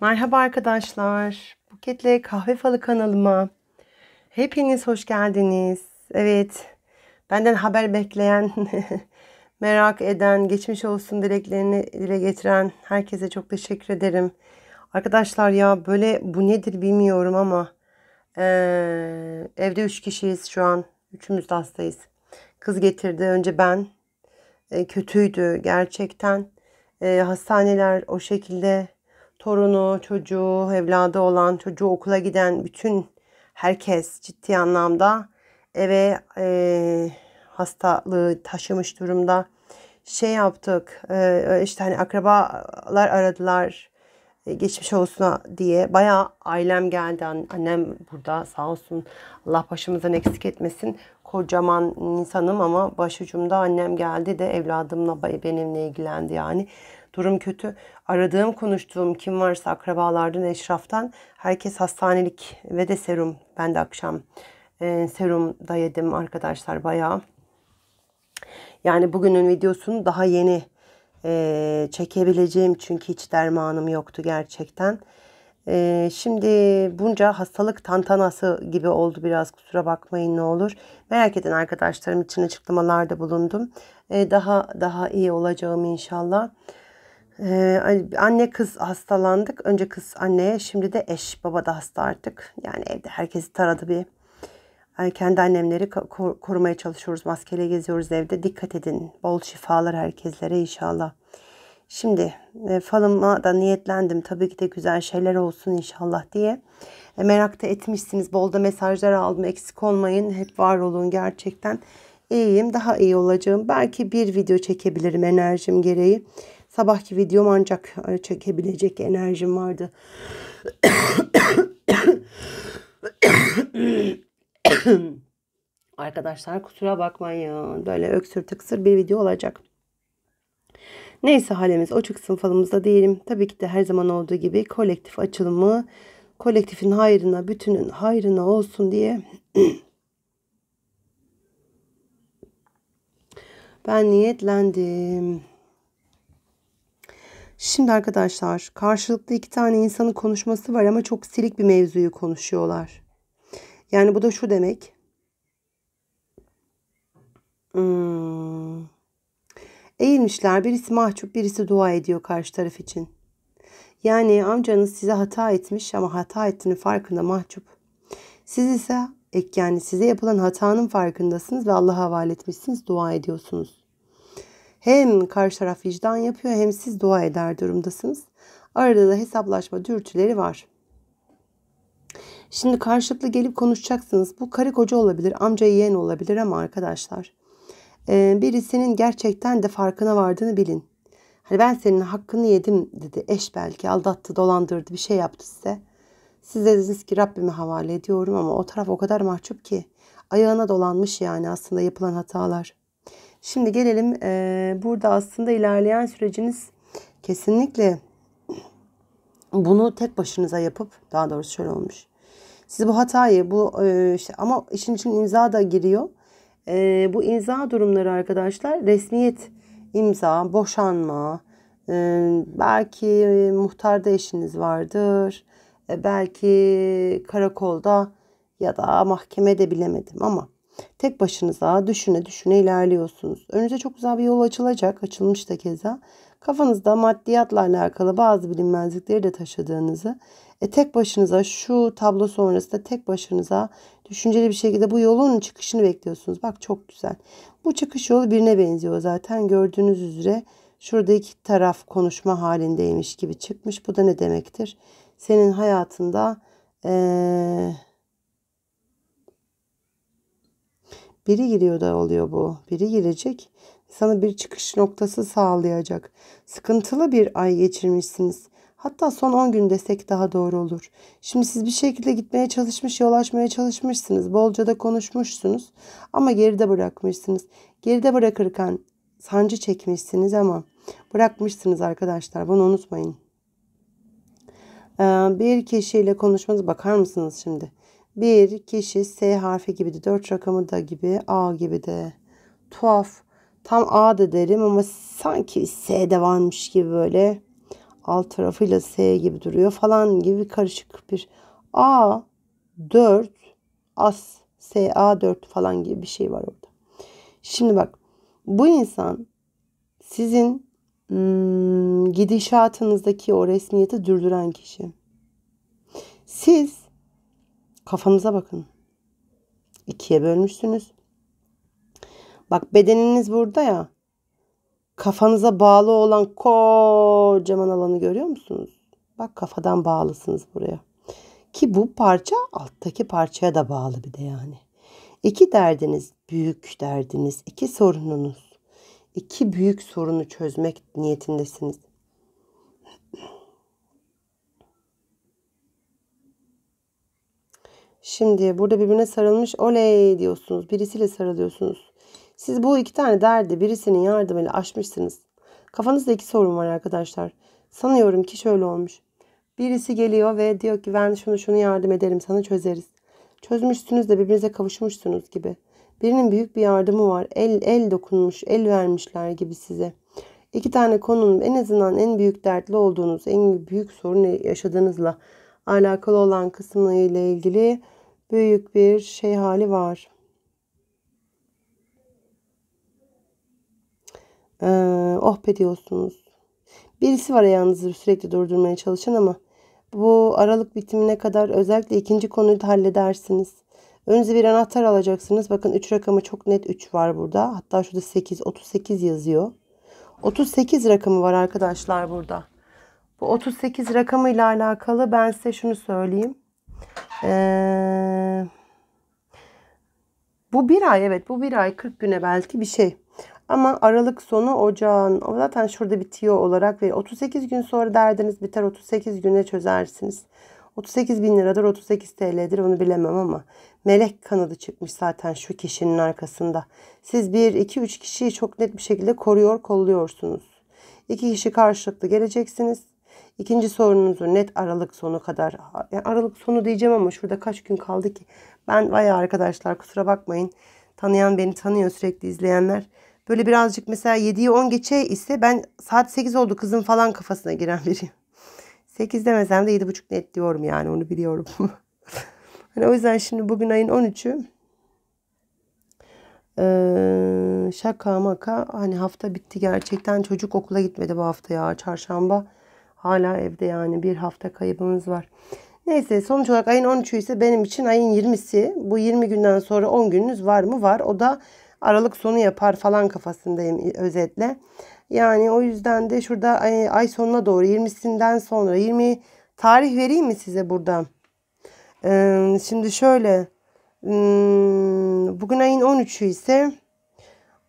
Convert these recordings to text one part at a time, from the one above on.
Merhaba arkadaşlar. Buketle Kahve Falı kanalıma. Hepiniz hoş geldiniz. Evet. Benden haber bekleyen, merak eden, geçmiş olsun dileklerini dile getiren herkese çok teşekkür ederim. Arkadaşlar ya böyle bu nedir bilmiyorum ama ee, evde 3 kişiyiz şu an. Üçümüz de hastayız. Kız getirdi. Önce ben. E, kötüydü gerçekten. E, hastaneler o şekilde torunu, çocuğu, evladı olan, çocuğu okula giden bütün herkes ciddi anlamda eve e, hastalığı taşımış durumda. Şey yaptık, e, işte hani akrabalar aradılar e, geçmiş olsun diye. Bayağı ailem geldi, annem burada sağ olsun Allah başımızdan eksik etmesin. Kocaman insanım ama başucumda annem geldi de evladımla benimle ilgilendi yani. Durum kötü. Aradığım, konuştuğum kim varsa akrabalardan, eşraftan herkes hastanelik ve de serum. Ben de akşam e, serum da yedim arkadaşlar bayağı. Yani bugünün videosunu daha yeni e, çekebileceğim çünkü hiç dermanım yoktu gerçekten. E, şimdi bunca hastalık tantanası gibi oldu biraz kusura bakmayın ne olur. Merak edin arkadaşlarım için açıklamalarda bulundum. E, daha daha iyi olacağım inşallah. Ee, anne kız hastalandık. Önce kız anneye şimdi de eş baba da hasta artık. Yani evde herkesi taradı bir. Yani kendi annemleri korumaya çalışıyoruz. Maskeyle geziyoruz evde. Dikkat edin. Bol şifalar herkeslere inşallah. Şimdi e, falıma da niyetlendim. Tabii ki de güzel şeyler olsun inşallah diye. E, merak da etmişsiniz. Bol da mesajlar aldım. Eksik olmayın. Hep var olun gerçekten. İyiyim. Daha iyi olacağım. Belki bir video çekebilirim enerjim gereği. Sabahki videom ancak e, çekebilecek enerjim vardı. Arkadaşlar kusura bakmayın. Böyle öksür tıksır bir video olacak. Neyse halimiz o çıksın falımızda diyelim Tabii ki de her zaman olduğu gibi kolektif açılımı kolektifin hayrına, bütünün hayrına olsun diye ben niyetlendim. Şimdi arkadaşlar karşılıklı iki tane insanın konuşması var ama çok silik bir mevzuyu konuşuyorlar. Yani bu da şu demek. Hmm. Eğilmişler birisi mahcup birisi dua ediyor karşı taraf için. Yani amcanız size hata etmiş ama hata ettiğinin farkında mahcup. Siz ise yani size yapılan hatanın farkındasınız ve Allah'a havale etmişsiniz dua ediyorsunuz. Hem karşı taraf vicdan yapıyor hem siz dua eder durumdasınız. Arada da hesaplaşma dürtüleri var. Şimdi karşılıklı gelip konuşacaksınız. Bu karı koca olabilir, amca yeğen olabilir ama arkadaşlar. E, birisinin gerçekten de farkına vardığını bilin. Hani ben senin hakkını yedim dedi. Eş belki aldattı, dolandırdı, bir şey yaptı size. Siz de dediniz ki Rabbime havale ediyorum ama o taraf o kadar mahcup ki. Ayağına dolanmış yani aslında yapılan hatalar. Şimdi gelelim e, burada aslında ilerleyen süreciniz kesinlikle bunu tek başınıza yapıp daha doğrusu şöyle olmuş. Siz bu hatayı bu e, işte ama işin için imza da giriyor. E, bu imza durumları arkadaşlar resmiyet imza, boşanma, e, belki muhtarda eşiniz vardır, e, belki karakolda ya da mahkemede bilemedim ama Tek başınıza düşüne düşüne ilerliyorsunuz. Önünüze çok güzel bir yol açılacak. Açılmış da keza. Kafanızda maddiyatla alakalı bazı bilinmezlikleri de taşıdığınızı, e, tek başınıza şu tablo sonrasında tek başınıza düşünceli bir şekilde bu yolun çıkışını bekliyorsunuz. Bak çok güzel. Bu çıkış yolu birine benziyor zaten gördüğünüz üzere. Şurada iki taraf konuşma halindeymiş gibi çıkmış. Bu da ne demektir? Senin hayatında ee, Biri giriyor da oluyor bu. Biri girecek. Sana bir çıkış noktası sağlayacak. Sıkıntılı bir ay geçirmişsiniz. Hatta son 10 gün desek daha doğru olur. Şimdi siz bir şekilde gitmeye çalışmış, yol açmaya çalışmışsınız. Bolca da konuşmuşsunuz ama geride bırakmışsınız. Geride bırakırken sancı çekmişsiniz ama bırakmışsınız arkadaşlar. Bunu unutmayın. Ee, bir kişiyle konuşmanız bakar mısınız şimdi? bir kişi S harfi gibi de 4 rakamı da gibi A gibi de tuhaf tam A da derim ama sanki S de varmış gibi böyle alt tarafıyla S gibi duruyor falan gibi karışık bir A 4 as S A 4 falan gibi bir şey var orada. Şimdi bak bu insan sizin hmm, gidişatınızdaki o resmiyeti durduran kişi. Siz Kafanıza bakın. İkiye bölmüşsünüz. Bak bedeniniz burada ya. Kafanıza bağlı olan kocaman alanı görüyor musunuz? Bak kafadan bağlısınız buraya. Ki bu parça alttaki parçaya da bağlı bir de yani. İki derdiniz, büyük derdiniz, iki sorununuz, iki büyük sorunu çözmek niyetindesiniz. Şimdi burada birbirine sarılmış oley diyorsunuz. Birisiyle sarılıyorsunuz. Siz bu iki tane derdi birisinin yardımıyla aşmışsınız. Kafanızda iki sorun var arkadaşlar. Sanıyorum ki şöyle olmuş. Birisi geliyor ve diyor ki ben şunu şunu yardım ederim sana çözeriz. Çözmüşsünüz de birbirinize kavuşmuşsunuz gibi. Birinin büyük bir yardımı var. El el dokunmuş, el vermişler gibi size. İki tane konunun en azından en büyük dertli olduğunuz, en büyük sorunu yaşadığınızla alakalı olan kısmıyla ilgili büyük bir şey hali var. Ee, oh be diyorsunuz. Birisi var ayağınızı sürekli durdurmaya çalışan ama bu aralık bitimine kadar özellikle ikinci konuyu da halledersiniz. Önünüze bir anahtar alacaksınız. Bakın 3 rakamı çok net 3 var burada. Hatta şurada 8, 38 yazıyor. 38 rakamı var arkadaşlar burada. Bu 38 rakamıyla alakalı ben size şunu söyleyeyim. Ee, bu bir ay evet bu bir ay 40 güne belki bir şey. Ama Aralık sonu Ocağın o zaten şurada bitiyor olarak ve 38 gün sonra derdiniz biter 38 güne çözersiniz. 38 bin liradır 38 TL'dir onu bilemem ama melek kanadı çıkmış zaten şu kişinin arkasında. Siz 1, 2, 3 kişiyi çok net bir şekilde koruyor kolluyorsunuz. İki kişi karşılıklı geleceksiniz. İkinci sorunuzu net Aralık sonu kadar, yani Aralık sonu diyeceğim ama şurada kaç gün kaldı ki? Ben vay arkadaşlar kusura bakmayın. Tanıyan beni tanıyor sürekli izleyenler. Böyle birazcık mesela 7'yi 10 geçe ise ben saat 8 oldu kızım falan kafasına giren biriyim. 8 demesem de 7.30 net diyorum yani onu biliyorum. hani o yüzden şimdi bugün ayın 13'ü ee, şaka maka hani hafta bitti gerçekten çocuk okula gitmedi bu hafta ya çarşamba Hala evde yani bir hafta kaybımız var. Neyse sonuç olarak ayın 13'ü ise benim için ayın 20'si. Bu 20 günden sonra 10 gününüz var mı? Var. O da Aralık sonu yapar falan kafasındayım özetle. Yani o yüzden de şurada ay, ay sonuna doğru 20'sinden sonra 20 tarih vereyim mi size burada? Ee, şimdi şöyle hmm, bugün ayın 13'ü ise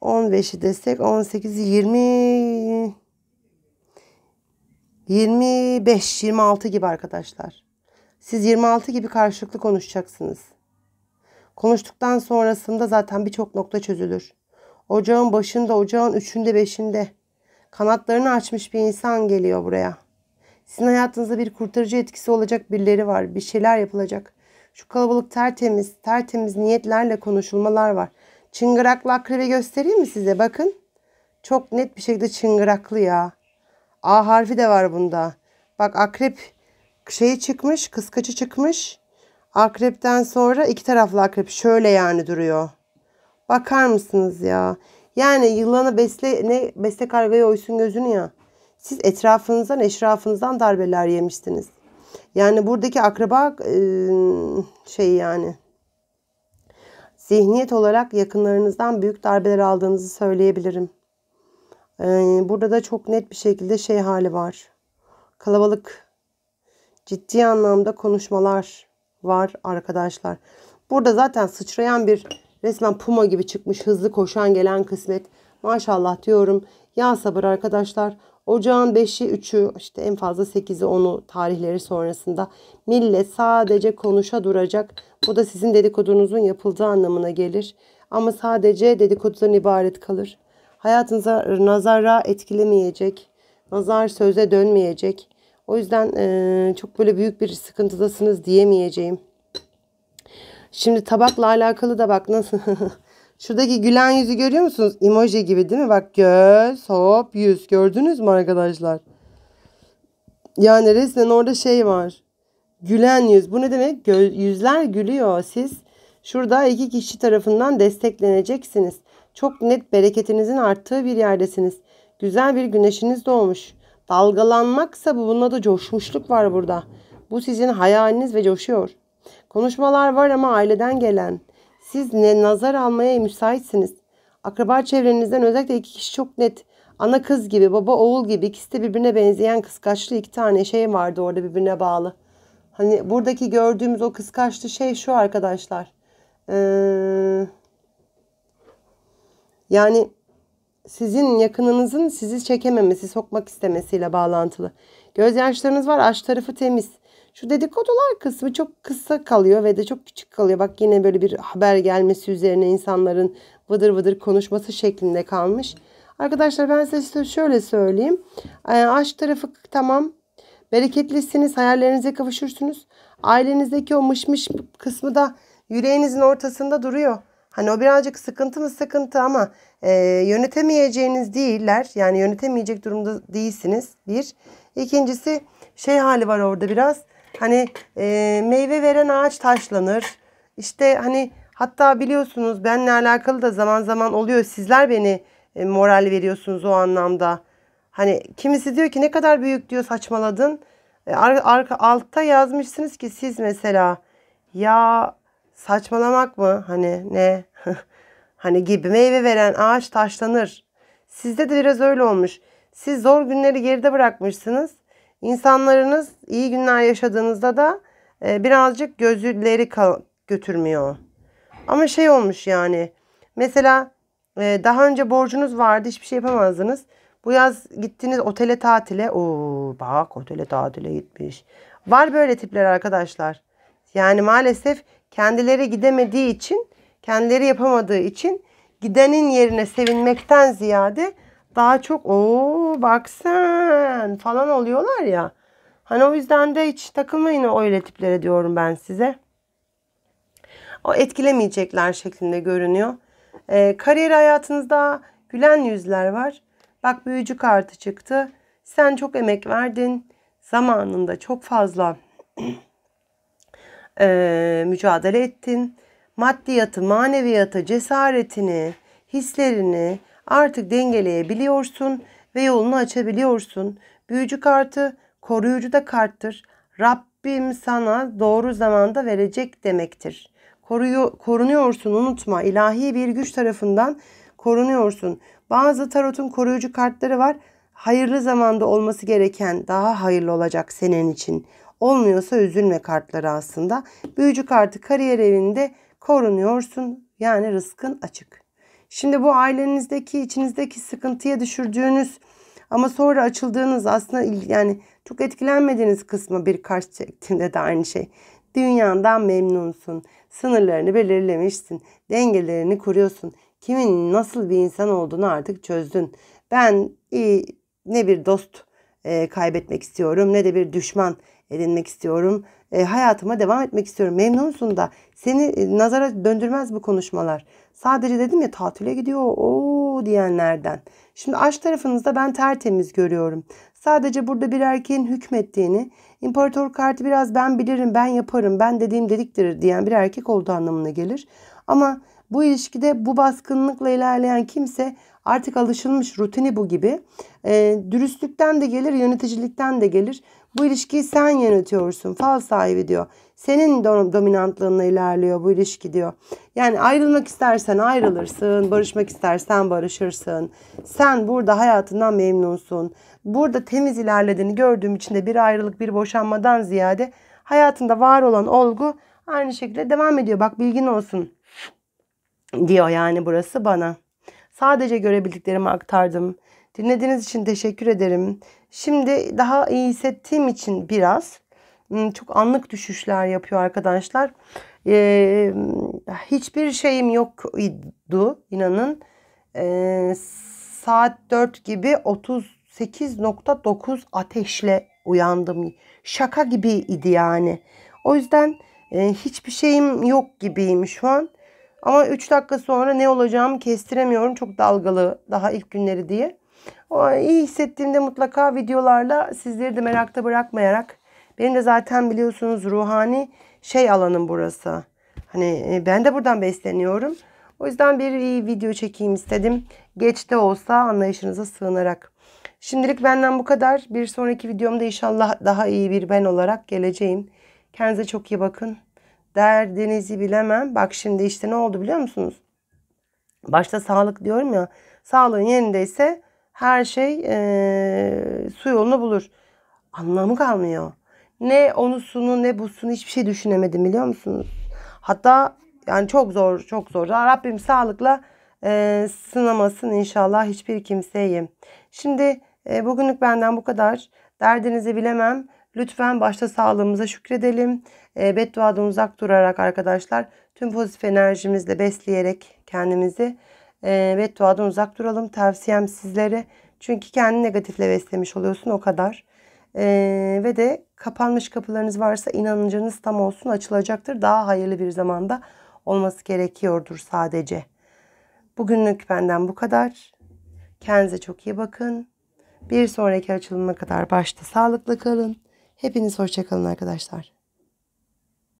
15'i desek 18'i 20 25-26 gibi arkadaşlar. Siz 26 gibi karşılıklı konuşacaksınız. Konuştuktan sonrasında zaten birçok nokta çözülür. Ocağın başında, ocağın üçünde, beşinde kanatlarını açmış bir insan geliyor buraya. Sizin hayatınızda bir kurtarıcı etkisi olacak birileri var. Bir şeyler yapılacak. Şu kalabalık tertemiz, tertemiz niyetlerle konuşulmalar var. Çıngıraklı akrebi göstereyim mi size? Bakın. Çok net bir şekilde çıngıraklı ya. A harfi de var bunda. Bak akrep şeyi çıkmış. Kıskaçı çıkmış. Akrepten sonra iki taraflı akrep şöyle yani duruyor. Bakar mısınız ya? Yani yılanı besle ne besle kargayı oysun gözünü ya. Siz etrafınızdan eşrafınızdan darbeler yemiştiniz. Yani buradaki akraba e, şey yani zihniyet olarak yakınlarınızdan büyük darbeler aldığınızı söyleyebilirim. Ee, burada da çok net bir şekilde şey hali var. Kalabalık ciddi anlamda konuşmalar var arkadaşlar. Burada zaten sıçrayan bir resmen puma gibi çıkmış hızlı koşan gelen kısmet. Maşallah diyorum. Ya sabır arkadaşlar. Ocağın 5'i 3'ü işte en fazla 8'i 10'u tarihleri sonrasında millet sadece konuşa duracak. Bu da sizin dedikodunuzun yapıldığı anlamına gelir. Ama sadece dedikodudan ibaret kalır hayatınıza nazara etkilemeyecek, nazar söze dönmeyecek. O yüzden e, çok böyle büyük bir sıkıntıdasınız diyemeyeceğim. Şimdi tabakla alakalı da bak nasıl. Şuradaki gülen yüzü görüyor musunuz? Emoji gibi değil mi? Bak göz, hop, yüz. Gördünüz mü arkadaşlar? Yani resmen orada şey var. Gülen yüz. Bu ne demek? Gö yüzler gülüyor. Siz şurada iki kişi tarafından destekleneceksiniz. Çok net bereketinizin arttığı bir yerdesiniz. Güzel bir güneşiniz doğmuş. Dalgalanmaksa bu bunda da coşmuşluk var burada. Bu sizin hayaliniz ve coşuyor. Konuşmalar var ama aileden gelen. Siz ne nazar almaya müsaitsiniz. Akraba çevrenizden özellikle iki kişi çok net. Ana kız gibi, baba oğul gibi ikisi de birbirine benzeyen kıskaçlı iki tane şey vardı orada birbirine bağlı. Hani buradaki gördüğümüz o kıskaçlı şey şu arkadaşlar. Ee, yani sizin yakınınızın sizi çekememesi, sokmak istemesiyle bağlantılı. Gözyaşlarınız var, aç tarafı temiz. Şu dedikodular kısmı çok kısa kalıyor ve de çok küçük kalıyor. Bak yine böyle bir haber gelmesi üzerine insanların vıdır vıdır konuşması şeklinde kalmış. Arkadaşlar ben size şöyle söyleyeyim. Ee, Aşk tarafı tamam. Bereketlisiniz, hayallerinize kavuşursunuz. Ailenizdeki o mışmış kısmı da yüreğinizin ortasında duruyor. Hani o birazcık sıkıntı mı sıkıntı ama e, yönetemeyeceğiniz değiller. Yani yönetemeyecek durumda değilsiniz. Bir. İkincisi şey hali var orada biraz. Hani e, meyve veren ağaç taşlanır. İşte hani hatta biliyorsunuz benle alakalı da zaman zaman oluyor. Sizler beni e, moral veriyorsunuz o anlamda. Hani kimisi diyor ki ne kadar büyük diyor saçmaladın. E, ar- ar- altta yazmışsınız ki siz mesela ya saçmalamak mı hani ne hani gibi meyve veren ağaç taşlanır. Sizde de biraz öyle olmuş. Siz zor günleri geride bırakmışsınız. İnsanlarınız iyi günler yaşadığınızda da e, birazcık gözleri götürmüyor. Ama şey olmuş yani. Mesela e, daha önce borcunuz vardı hiçbir şey yapamazdınız. Bu yaz gittiniz otele tatile. Oo bak otele tatile gitmiş. Var böyle tipler arkadaşlar. Yani maalesef kendileri gidemediği için, kendileri yapamadığı için gidenin yerine sevinmekten ziyade daha çok o bak sen falan oluyorlar ya. Hani o yüzden de hiç takılmayın o öyle tiplere diyorum ben size. O etkilemeyecekler şeklinde görünüyor. E, kariyer hayatınızda gülen yüzler var. Bak büyücü kartı çıktı. Sen çok emek verdin. Zamanında çok fazla e, mücadele ettin. Maddiyatı, maneviyata, cesaretini, hislerini artık dengeleyebiliyorsun ve yolunu açabiliyorsun. Büyücü kartı koruyucu da karttır. Rabbim sana doğru zamanda verecek demektir. Koruyor, korunuyorsun unutma. İlahi bir güç tarafından korunuyorsun. Bazı tarotun koruyucu kartları var. Hayırlı zamanda olması gereken daha hayırlı olacak senin için. Olmuyorsa üzülme kartları aslında. Büyücü kartı kariyer evinde korunuyorsun. Yani rızkın açık. Şimdi bu ailenizdeki, içinizdeki sıkıntıya düşürdüğünüz ama sonra açıldığınız aslında yani çok etkilenmediğiniz kısmı bir karşı çektiğinde de aynı şey. Dünyandan memnunsun. Sınırlarını belirlemişsin. Dengelerini kuruyorsun. Kimin nasıl bir insan olduğunu artık çözdün. Ben iyi, ne bir dost e, kaybetmek istiyorum ne de bir düşman edinmek istiyorum. E, hayatıma devam etmek istiyorum. Memnunsun da seni e, nazara döndürmez bu konuşmalar. Sadece dedim ya tatile gidiyor o diyenlerden. Şimdi aşk tarafınızda ben tertemiz görüyorum. Sadece burada bir erkeğin hükmettiğini, imparator kartı biraz ben bilirim, ben yaparım, ben dediğim dediktir diyen bir erkek olduğu anlamına gelir. Ama bu ilişkide bu baskınlıkla ilerleyen kimse artık alışılmış rutini bu gibi. E, dürüstlükten de gelir, yöneticilikten de gelir. Bu ilişkiyi sen yönetiyorsun. Fal sahibi diyor. Senin dominantlığınla ilerliyor bu ilişki diyor. Yani ayrılmak istersen ayrılırsın, barışmak istersen barışırsın. Sen burada hayatından memnunsun. Burada temiz ilerlediğini gördüğüm için de bir ayrılık, bir boşanmadan ziyade hayatında var olan olgu aynı şekilde devam ediyor. Bak bilgin olsun diyor yani burası bana. Sadece görebildiklerimi aktardım. Dinlediğiniz için teşekkür ederim. Şimdi daha iyi hissettiğim için biraz hmm, çok anlık düşüşler yapıyor arkadaşlar. Ee, hiçbir şeyim yok idi inanın. Ee, saat 4 gibi 38.9 ateşle uyandım. Şaka gibi idi yani. O yüzden e, hiçbir şeyim yok gibiyim şu an. Ama 3 dakika sonra ne olacağımı kestiremiyorum. Çok dalgalı daha ilk günleri diye iyi hissettiğimde mutlaka videolarla sizleri de merakta bırakmayarak benim de zaten biliyorsunuz ruhani şey alanım burası. Hani e, ben de buradan besleniyorum. O yüzden bir video çekeyim istedim. Geç de olsa anlayışınıza sığınarak. Şimdilik benden bu kadar. Bir sonraki videomda inşallah daha iyi bir ben olarak geleceğim. Kendinize çok iyi bakın. Derdinizi bilemem. Bak şimdi işte ne oldu biliyor musunuz? Başta sağlık diyorum ya. Sağlığın yerindeyse her şey e, su yolunu bulur. Anlamı kalmıyor. Ne onusunu ne busunu hiçbir şey düşünemedim biliyor musunuz? Hatta yani çok zor çok zor. Rabbim sağlıkla e, sınamasın inşallah hiçbir kimseyi. Şimdi e, bugünlük benden bu kadar. Derdinizi bilemem. Lütfen başta sağlığımıza şükredelim. E, bedduadan uzak durarak arkadaşlar tüm pozitif enerjimizle besleyerek kendimizi e, ee, bedduadan uzak duralım. Tavsiyem sizlere. Çünkü kendini negatifle beslemiş oluyorsun o kadar. Ee, ve de kapanmış kapılarınız varsa inancınız tam olsun açılacaktır. Daha hayırlı bir zamanda olması gerekiyordur sadece. Bugünlük benden bu kadar. Kendinize çok iyi bakın. Bir sonraki açılımına kadar başta sağlıklı kalın. Hepiniz hoşçakalın arkadaşlar.